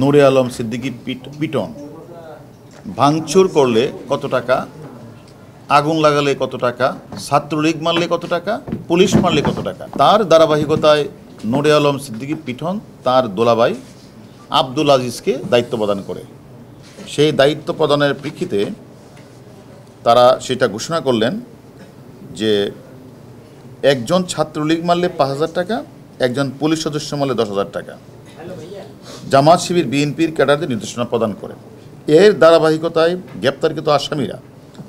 নূরে আলম সিদ্দিকি পিটন ভাঙচুর করলে কত টাকা আগুন লাগালে কত টাকা ছাত্রলীগ মারলে কত টাকা পুলিশ মারলে কত টাকা তার ধারাবাহিকতায় নূরে আলম সিদ্দিকি পিঠন তার দোলাবাই আব্দুল আজিজকে দায়িত্ব প্রদান করে সেই দায়িত্ব প্রদানের প্রেক্ষিতে তারা সেটা ঘোষণা করলেন যে একজন ছাত্রলীগ মারলে পাঁচ হাজার টাকা একজন পুলিশ সদস্য মারলে দশ হাজার টাকা জামাত শিবির বিএনপির ক্যাডারদের নির্দেশনা প্রদান করে এর ধারাবাহিকতায় গ্রেপ্তারকৃত আসামিরা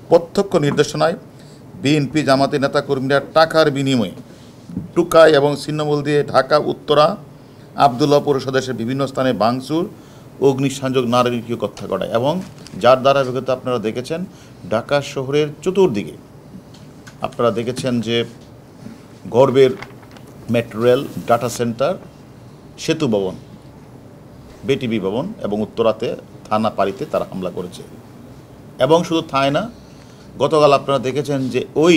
প্রত্যক্ষ নির্দেশনায় বিএনপি জামাতের নেতাকর্মীরা টাকার বিনিময়ে টুকাই এবং ছিন্নমূল দিয়ে ঢাকা উত্তরা আবদুল্লাহ পৌরসদেশের বিভিন্ন স্থানে বাংসুর অগ্নিসংযোগ নারকীয় কথা ঘটায় এবং যার দ্বারা বিগত আপনারা দেখেছেন ঢাকা শহরের চতুর্দিকে আপনারা দেখেছেন যে গর্বের মেট্রো রেল ডাটা সেন্টার সেতু ভবন বেটিবি ভবন এবং উত্তরাতে থানা পাড়িতে তারা হামলা করেছে এবং শুধু থায় না গতকাল আপনারা দেখেছেন যে ওই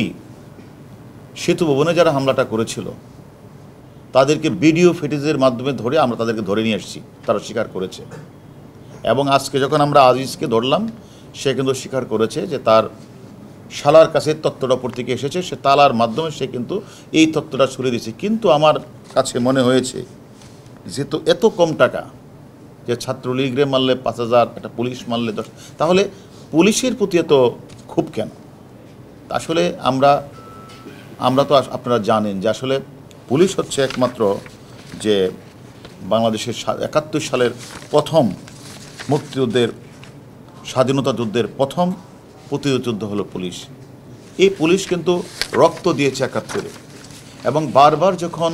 সেতু ভবনে যারা হামলাটা করেছিল তাদেরকে ভিডিও ফেটেজের মাধ্যমে ধরে আমরা তাদেরকে ধরে নিয়ে এসেছি তারা স্বীকার করেছে এবং আজকে যখন আমরা আজিজকে ধরলাম সে কিন্তু স্বীকার করেছে যে তার শালার কাছে তত্ত্বটা ওপর থেকে এসেছে সে তালার মাধ্যমে সে কিন্তু এই তত্ত্বটা ছুড়ে দিয়েছে কিন্তু আমার কাছে মনে হয়েছে যেহেতু এত কম টাকা যে ছাত্রলীগরে মারলে পাঁচ হাজার একটা পুলিশ মারলে দশ তাহলে পুলিশের প্রতি এত খুব কেন আসলে আমরা আমরা তো আপনারা জানেন যে আসলে পুলিশ হচ্ছে একমাত্র যে বাংলাদেশের একাত্তর সালের প্রথম মুক্তিযুদ্ধের স্বাধীনতা যুদ্ধের প্রথম প্রতিযুদ্ধ হলো পুলিশ এই পুলিশ কিন্তু রক্ত দিয়েছে একাত্তরে এবং বারবার যখন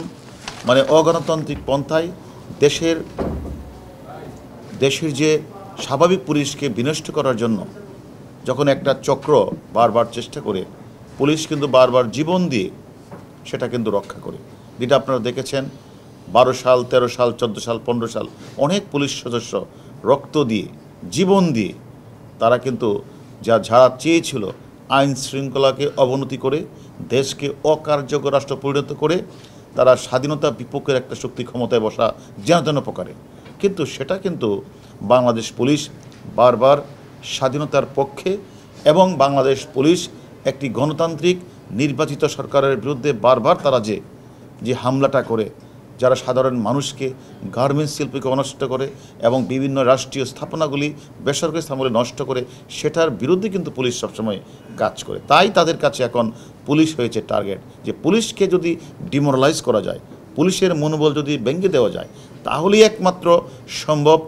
মানে অগণতান্ত্রিক পন্থায় দেশের দেশের যে স্বাভাবিক পুলিশকে বিনষ্ট করার জন্য যখন একটা চক্র বারবার চেষ্টা করে পুলিশ কিন্তু বারবার জীবন দিয়ে সেটা কিন্তু রক্ষা করে যেটা আপনারা দেখেছেন বারো সাল ১৩ সাল চোদ্দো সাল পনেরো সাল অনেক পুলিশ সদস্য রক্ত দিয়ে জীবন দিয়ে তারা কিন্তু যা যারা চেয়েছিল আইন শৃঙ্খলাকে অবনতি করে দেশকে অকার্যকর রাষ্ট্র পরিণত করে তারা স্বাধীনতা বিপক্ষের একটা শক্তি ক্ষমতায় বসা যেন যেন প্রকারে কিন্তু সেটা কিন্তু বাংলাদেশ পুলিশ বারবার স্বাধীনতার পক্ষে এবং বাংলাদেশ পুলিশ একটি গণতান্ত্রিক নির্বাচিত সরকারের বিরুদ্ধে বারবার তারা যে যে হামলাটা করে যারা সাধারণ মানুষকে গার্মেন্টস শিল্পকে অনষ্ট করে এবং বিভিন্ন রাষ্ট্রীয় স্থাপনাগুলি বেসরকারি স্থাপনগুলি নষ্ট করে সেটার বিরুদ্ধে কিন্তু পুলিশ সবসময় কাজ করে তাই তাদের কাছে এখন পুলিশ হয়েছে টার্গেট যে পুলিশকে যদি ডিমোরালাইজ করা যায় পুলিশের মনোবল যদি ভেঙে দেওয়া যায় তাহলেই একমাত্র সম্ভব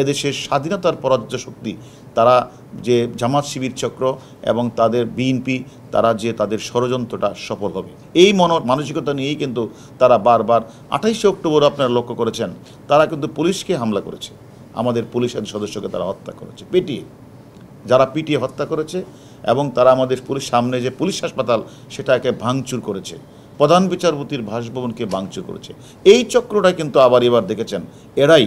এদেশের স্বাধীনতার পরাজ্য শক্তি তারা যে জামাত শিবির চক্র এবং তাদের বিএনপি তারা যে তাদের ষড়যন্ত্রটা সফল হবে এই মন মানসিকতা নিয়েই কিন্তু তারা বারবার আঠাইশে অক্টোবর আপনারা লক্ষ্য করেছেন তারা কিন্তু পুলিশকে হামলা করেছে আমাদের পুলিশের সদস্যকে তারা হত্যা করেছে পিটিয়ে যারা পিটিয়ে হত্যা করেছে এবং তারা আমাদের পুলিশ সামনে যে পুলিশ হাসপাতাল সেটাকে ভাঙচুর করেছে প্রধান বিচারপতির বাসভবনকে বাংচুর করেছে এই চক্রটা কিন্তু আবার এবার দেখেছেন এরাই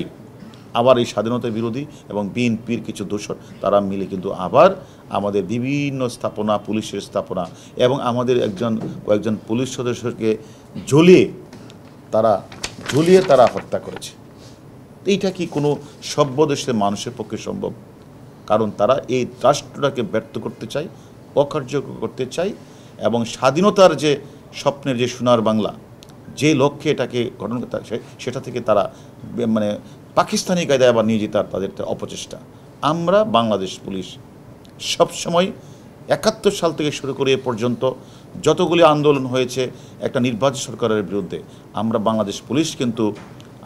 আবার এই স্বাধীনতা বিরোধী এবং বিএনপির কিছু দোষর তারা মিলে কিন্তু আবার আমাদের বিভিন্ন স্থাপনা পুলিশের স্থাপনা এবং আমাদের একজন কয়েকজন পুলিশ সদস্যকে ঝুলিয়ে তারা ঝুলিয়ে তারা হত্যা করেছে এইটা কি কোনো সভ্য দেশের মানুষের পক্ষে সম্ভব কারণ তারা এই রাষ্ট্রটাকে ব্যর্থ করতে চায় অকার্যকর করতে চায় এবং স্বাধীনতার যে স্বপ্নের যে সোনার বাংলা যে লক্ষ্যে এটাকে গঠন করতে সেটা থেকে তারা মানে পাকিস্তানি কায়দায় আবার নিয়ে যেতার তাদের অপচেষ্টা আমরা বাংলাদেশ পুলিশ সবসময় একাত্তর সাল থেকে শুরু করে এ পর্যন্ত যতগুলি আন্দোলন হয়েছে একটা নির্বাচন সরকারের বিরুদ্ধে আমরা বাংলাদেশ পুলিশ কিন্তু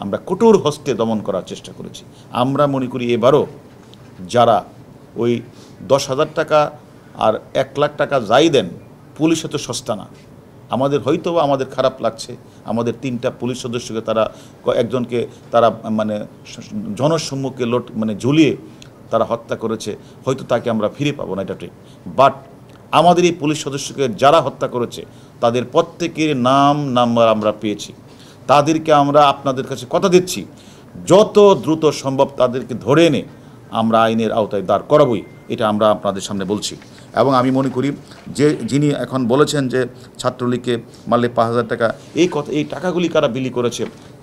আমরা কঠোর হস্তে দমন করার চেষ্টা করেছি আমরা মনে করি এবারও যারা ওই দশ হাজার টাকা আর এক লাখ টাকা যাই দেন পুলিশে তো সস্তা না আমাদের হয়তো বা আমাদের খারাপ লাগছে আমাদের তিনটা পুলিশ সদস্যকে তারা একজনকে তারা মানে জনসম্মুখে লোট মানে ঝুলিয়ে তারা হত্যা করেছে হয়তো তাকে আমরা ফিরে পাবো না এটা ঠিক বাট আমাদের এই পুলিশ সদস্যকে যারা হত্যা করেছে তাদের প্রত্যেকের নাম নাম্বার আমরা পেয়েছি তাদেরকে আমরা আপনাদের কাছে কথা দিচ্ছি যত দ্রুত সম্ভব তাদেরকে ধরে এনে আমরা আইনের আওতায় দাঁড় করাবই এটা আমরা আপনাদের সামনে বলছি এবং আমি মনে করি যে যিনি এখন বলেছেন যে ছাত্রলীগকে মারলে পাঁচ হাজার টাকা এই কথা এই টাকাগুলি কারা বিলি করেছে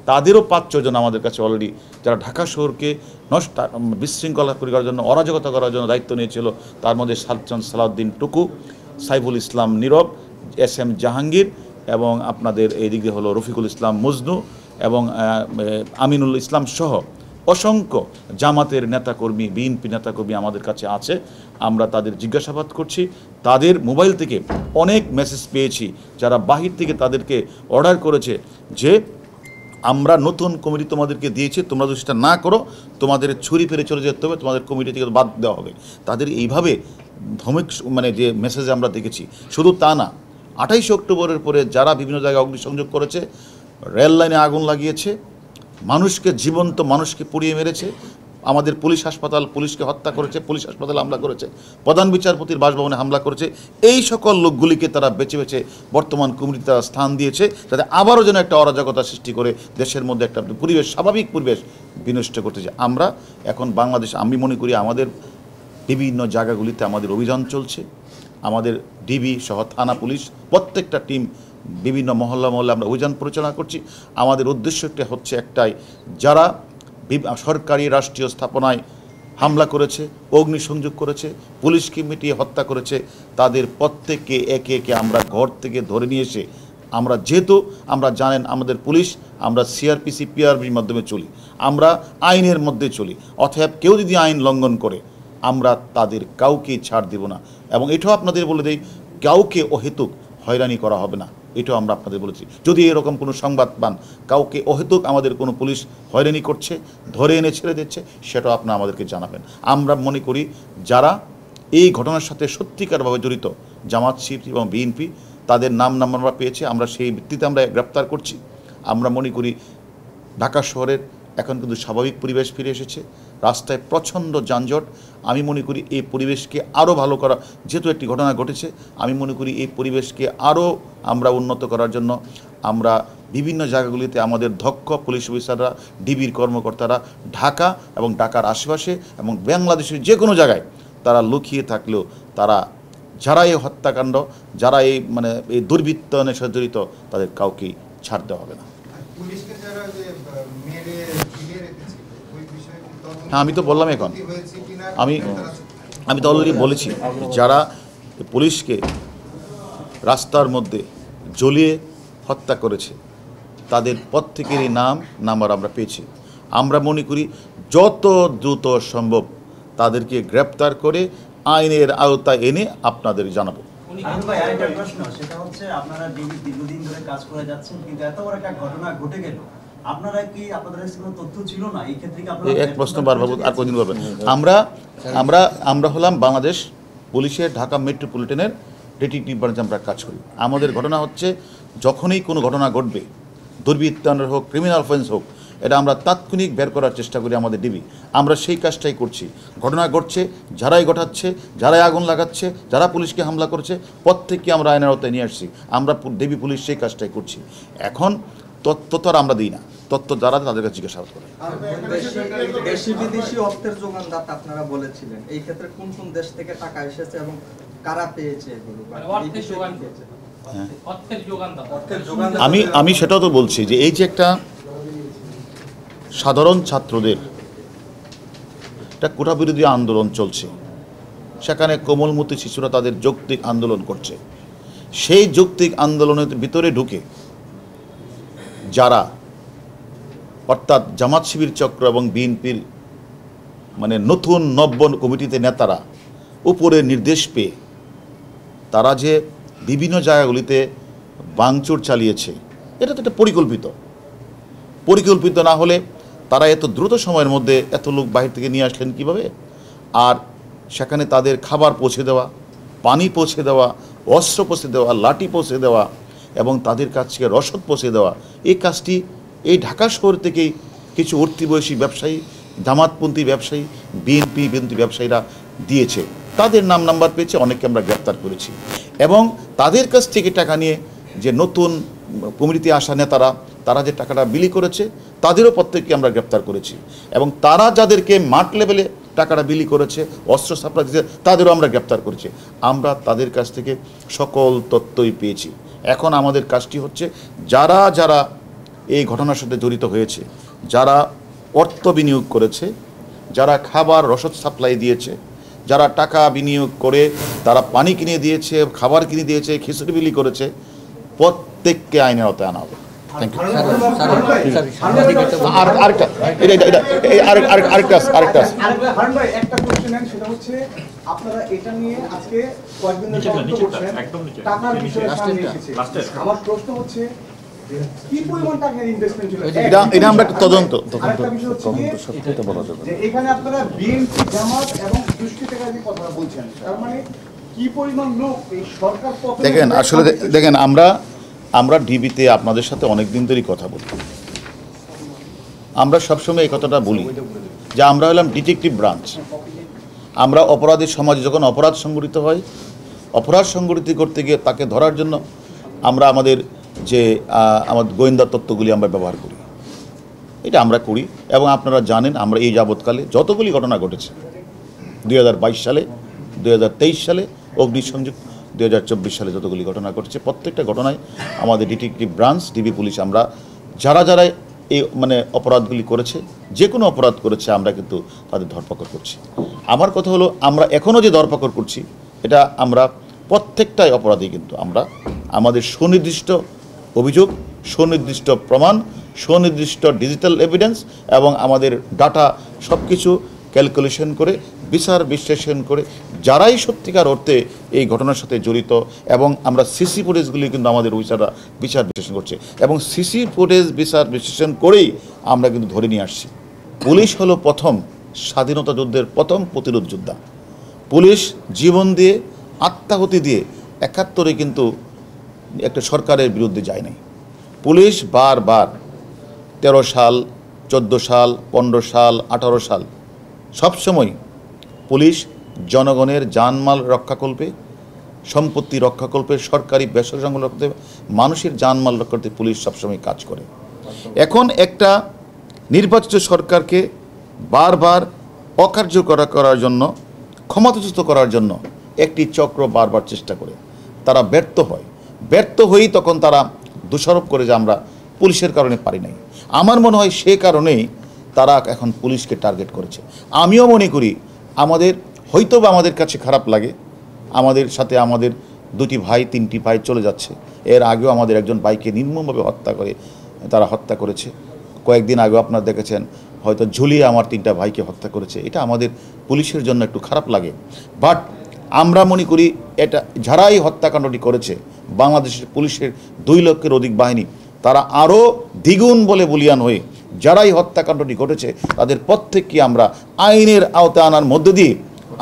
তাদেরও পাঁচ ছজন আমাদের কাছে অলরেডি যারা ঢাকা শহরকে নষ্ট বিশৃঙ্খলা করার জন্য অরাজকতা করার জন্য দায়িত্ব নিয়েছিল তার মধ্যে সালচন সালাউদ্দিন টুকু সাইফুল ইসলাম নীরব এস এম জাহাঙ্গীর এবং আপনাদের এই দিকে হলো রফিকুল ইসলাম মজনু এবং আমিনুল ইসলাম সহ অসংখ্য জামাতের নেতাকর্মী বিএনপি নেতাকর্মী আমাদের কাছে আছে আমরা তাদের জিজ্ঞাসাবাদ করছি তাদের মোবাইল থেকে অনেক মেসেজ পেয়েছি যারা বাহির থেকে তাদেরকে অর্ডার করেছে যে আমরা নতুন কমিটি তোমাদেরকে দিয়েছি তোমরা যদি সেটা না করো তোমাদের ছুরি ফেরে চলে যেতে হবে তোমাদের কমিটি থেকে বাদ দেওয়া হবে তাদের এইভাবে ধমিক মানে যে মেসেজ আমরা দেখেছি শুধু তা না আঠাইশে অক্টোবরের পরে যারা বিভিন্ন জায়গায় অগ্নিসংযোগ করেছে রেল লাইনে আগুন লাগিয়েছে মানুষকে জীবন্ত মানুষকে পুড়িয়ে মেরেছে আমাদের পুলিশ হাসপাতাল পুলিশকে হত্যা করেছে পুলিশ হাসপাতাল হামলা করেছে প্রধান বিচারপতির বাসভবনে হামলা করেছে এই সকল লোকগুলিকে তারা বেছে বেছে বর্তমান কুমড়িতে তারা স্থান দিয়েছে তাতে আবারও যেন একটা অরাজকতা সৃষ্টি করে দেশের মধ্যে একটা পরিবেশ স্বাভাবিক পরিবেশ বিনষ্ট করতেছে আমরা এখন বাংলাদেশ আমি মনে করি আমাদের বিভিন্ন জায়গাগুলিতে আমাদের অভিযান চলছে আমাদের ডিবি সহ থানা পুলিশ প্রত্যেকটা টিম বিভিন্ন মহল্লা মহল্লা আমরা অভিযান পরিচালনা করছি আমাদের উদ্দেশ্যটা হচ্ছে একটাই যারা সরকারি রাষ্ট্রীয় স্থাপনায় হামলা করেছে অগ্নিসংযোগ করেছে পুলিশকে মিটিয়ে হত্যা করেছে তাদের প্রত্যেককে একে একে আমরা ঘর থেকে ধরে নিয়ে এসে আমরা যেহেতু আমরা জানেন আমাদের পুলিশ আমরা সিআরপিসি পিআরবির মাধ্যমে চলি আমরা আইনের মধ্যে চলি অথব কেউ যদি আইন লঙ্ঘন করে আমরা তাদের কাউকে ছাড় দিব না এবং এটাও আপনাদের বলে দেই কাউকে অহেতুক হয়রানি করা হবে না এটাও আমরা আপনাদের বলেছি যদি এরকম কোনো সংবাদ পান কাউকে অহেতুক আমাদের কোনো পুলিশ হয়রানি করছে ধরে এনে ছেড়ে দিচ্ছে সেটাও আপনারা আমাদেরকে জানাবেন আমরা মনে করি যারা এই ঘটনার সাথে সত্যিকারভাবে জড়িত জামাত শিফ এবং বিএনপি তাদের নাম নাম্বার পেয়েছে আমরা সেই ভিত্তিতে আমরা গ্রেপ্তার করছি আমরা মনে করি ঢাকা শহরের এখন কিন্তু স্বাভাবিক পরিবেশ ফিরে এসেছে রাস্তায় প্রচণ্ড যানজট আমি মনে করি এই পরিবেশকে আরও ভালো করা যেহেতু একটি ঘটনা ঘটেছে আমি মনে করি এই পরিবেশকে আরও আমরা উন্নত করার জন্য আমরা বিভিন্ন জায়গাগুলিতে আমাদের দক্ষ পুলিশ অফিসাররা ডিবির কর্মকর্তারা ঢাকা এবং ঢাকার আশেপাশে এবং বাংলাদেশের যে কোনো জায়গায় তারা লুকিয়ে থাকলেও তারা যারা এই হত্যাকাণ্ড যারা এই মানে এই দুর্বৃত্তনে সাথে জড়িত তাদের কাউকেই ছাড়তে হবে না হ্যাঁ আমি তো বললাম এখন আমি আমি তো অলরেডি বলেছি যারা পুলিশকে রাস্তার মধ্যে জ্বলিয়ে হত্যা করেছে তাদের প্রত্যেকেরই নাম নাম্বার আমরা পেয়েছি আমরা মনে করি যত দ্রুত সম্ভব তাদেরকে গ্রেপ্তার করে আইনের আওতায় এনে আপনাদের জানাবো সেটা হচ্ছে আপনারা দীর্ঘদিন ধরে কাজ করে যাচ্ছেন কিন্তু এত বড় একটা ঘটনা ঘটে গেল এক প্রশ্ন আর আমরা আমরা হলাম বাংলাদেশ পুলিশের ঢাকা মেট্রোপলিটনের ডিটেকটিভ ব্রাঞ্চে আমরা কাজ করি আমাদের ঘটনা হচ্ছে যখনই কোনো ঘটনা ঘটবে দুর্বৃত্তানের হোক ক্রিমিনাল অফেন্স হোক এটা আমরা তাৎক্ষণিক বের করার চেষ্টা করি আমাদের ডিবি আমরা সেই কাজটাই করছি ঘটনা ঘটছে যারাই ঘটাচ্ছে যারাই আগুন লাগাচ্ছে যারা পুলিশকে হামলা করছে প্রত্যেককে আমরা আইনের আওতায় নিয়ে আসছি আমরা ডিবি পুলিশ সেই কাজটাই করছি এখন তত্ত্ব তো আর আমরা দিই না তত্ত্ব যারা তাদের কাছে জিজ্ঞাসাবাদ করে দেশি বিদেশি অর্থের যোগানদাতা আপনারা বলেছিলেন এই ক্ষেত্রে কোন কোন দেশ থেকে টাকা এসেছে এবং কারা পেয়েছে মানে আমি আমি সেটাও তো বলছি যে এই যে একটা সাধারণ ছাত্রদের একটা কোটা বিরোধী আন্দোলন চলছে সেখানে কোমলমতি শিশুরা তাদের যৌক্তিক আন্দোলন করছে সেই যৌক্তিক আন্দোলনের ভিতরে ঢুকে যারা অর্থাৎ জামাত শিবির চক্র এবং বিএনপির মানে নতুন নব্য কমিটিতে নেতারা উপরে নির্দেশ পেয়ে তারা যে বিভিন্ন জায়গাগুলিতে বাংচুর চালিয়েছে এটা তো একটা পরিকল্পিত পরিকল্পিত না হলে তারা এত দ্রুত সময়ের মধ্যে এত লোক বাহির থেকে নিয়ে আসলেন কিভাবে আর সেখানে তাদের খাবার পৌঁছে দেওয়া পানি পৌঁছে দেওয়া অস্ত্র পৌঁছে দেওয়া লাঠি পৌঁছে দেওয়া এবং তাদের কাছকে রসদ পৌঁছে দেওয়া এই কাজটি এই ঢাকা শহর থেকেই কিছু অর্থবয়সী ব্যবসায়ী জামাতপন্থী ব্যবসায়ী বিএনপি বিএনপি ব্যবসায়ীরা দিয়েছে তাদের নাম নাম্বার পেয়েছে অনেককে আমরা গ্রেপ্তার করেছি এবং তাদের কাছ থেকে টাকা নিয়ে যে নতুন কমিটিতে আসা নেতারা তারা যে টাকাটা বিলি করেছে তাদেরও প্রত্যেককে আমরা গ্রেপ্তার করেছি এবং তারা যাদেরকে মাঠ লেভেলে টাকাটা বিলি করেছে অস্ত্র সাপ্লাই দিতে তাদেরও আমরা গ্রেপ্তার করেছি আমরা তাদের কাছ থেকে সকল তথ্যই পেয়েছি এখন আমাদের কাজটি হচ্ছে যারা যারা এই ঘটনার সাথে জড়িত হয়েছে যারা অর্থ বিনিয়োগ করেছে যারা খাবার রসদ সাপ্লাই দিয়েছে যারা টাকা বিনিয়োগ করে তারা পানি কিনে দিয়েছে খাবার কিনে দিয়েছে খিচুড়ি বিলি করেছে প্রত্যেককে আইনের হতে আনা হবে আরেকটা আরেকটা আরেকটা আরেকটা আপনারা এটা নিয়ে আজকে কয়েকদিন টাকার বিষয়ে আমার প্রশ্ন হচ্ছে আমরা তদন্ত মানে দেখেন আসলে দেখেন আমরা আমরা ডিবিতে আপনাদের সাথে অনেক দিন ধরেই কথা বলি আমরা সবসময় এই কথাটা বলি যে আমরা হলাম ডিটেকটিভ ব্রাঞ্চ আমরা অপরাধী সমাজে যখন অপরাধ সংগঠিত হয় অপরাধ সংগঠিত করতে গিয়ে তাকে ধরার জন্য আমরা আমাদের যে আমাদের গোয়েন্দা তত্ত্বগুলি আমরা ব্যবহার করি এটা আমরা করি এবং আপনারা জানেন আমরা এই যাবৎকালে যতগুলি ঘটনা ঘটেছে দুই সালে দুই সালে অগ্নিসংযোগ দু হাজার চব্বিশ সালে যতগুলি ঘটনা ঘটেছে প্রত্যেকটা ঘটনায় আমাদের ডিটেকটিভ ব্রাঞ্চ ডিবি পুলিশ আমরা যারা যারা এই মানে অপরাধগুলি করেছে যে কোনো অপরাধ করেছে আমরা কিন্তু তাদের ধরপাকড় করছি আমার কথা হলো আমরা এখনও যে ধরপাকড় করছি এটা আমরা প্রত্যেকটাই অপরাধী কিন্তু আমরা আমাদের সুনির্দিষ্ট অভিযোগ সুনির্দিষ্ট প্রমাণ সুনির্দিষ্ট ডিজিটাল এভিডেন্স এবং আমাদের ডাটা সব কিছু ক্যালকুলেশন করে বিচার বিশ্লেষণ করে যারাই সত্যিকার অর্থে এই ঘটনার সাথে জড়িত এবং আমরা সিসি ফুটেজগুলি কিন্তু আমাদের অফিসাররা বিচার বিশ্লেষণ করছে এবং সিসি ফুটেজ বিচার বিশ্লেষণ করেই আমরা কিন্তু ধরে নিয়ে আসছি পুলিশ হলো প্রথম স্বাধীনতা যুদ্ধের প্রথম প্রতিরোধ যোদ্ধা পুলিশ জীবন দিয়ে আত্মাহতি দিয়ে একাত্তরে কিন্তু একটা সরকারের বিরুদ্ধে যায় নাই পুলিশ বারবার তেরো সাল চোদ্দো সাল পনেরো সাল আঠারো সাল সবসময় পুলিশ জনগণের জানমাল রক্ষাকল্পে সম্পত্তি রক্ষাকল্পে সরকারি বেসরকারি সংগঠন মানুষের জানমাল রক্ষা করতে পুলিশ সবসময় কাজ করে এখন একটা নির্বাচিত সরকারকে বারবার অকার্যকর করার জন্য ক্ষমতাচ্যুত করার জন্য একটি চক্র বারবার চেষ্টা করে তারা ব্যর্থ হয় ব্যর্থ হয়েই তখন তারা দোষারোপ করে যে আমরা পুলিশের কারণে পারি নাই আমার মনে হয় সে কারণেই তারা এখন পুলিশকে টার্গেট করেছে আমিও মনে করি আমাদের হয়তো বা আমাদের কাছে খারাপ লাগে আমাদের সাথে আমাদের দুটি ভাই তিনটি ভাই চলে যাচ্ছে এর আগেও আমাদের একজন ভাইকে নির্মমভাবে হত্যা করে তারা হত্যা করেছে কয়েকদিন আগেও আপনারা দেখেছেন হয়তো ঝুলিয়ে আমার তিনটা ভাইকে হত্যা করেছে এটা আমাদের পুলিশের জন্য একটু খারাপ লাগে বাট আমরা মনে করি এটা যারাই হত্যাকাণ্ডটি করেছে বাংলাদেশের পুলিশের দুই লক্ষের অধিক বাহিনী তারা আরও দ্বিগুণ বলে বলিয়ান হয়ে যারাই হত্যাকাণ্ডটি ঘটেছে তাদের প্রত্যেককে আমরা আইনের আওতায় আনার মধ্যে দিয়ে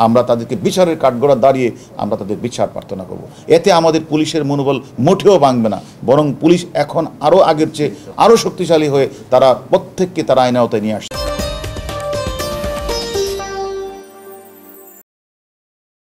আমরা তাদেরকে বিচারের কাঠগড়া দাঁড়িয়ে আমরা তাদের বিচার প্রার্থনা করব। এতে আমাদের পুলিশের মনোবল মোটেও ভাঙবে না বরং পুলিশ এখন আরও আগের চেয়ে আরও শক্তিশালী হয়ে তারা প্রত্যেককে তারা আইন আওতায় নিয়ে আসছে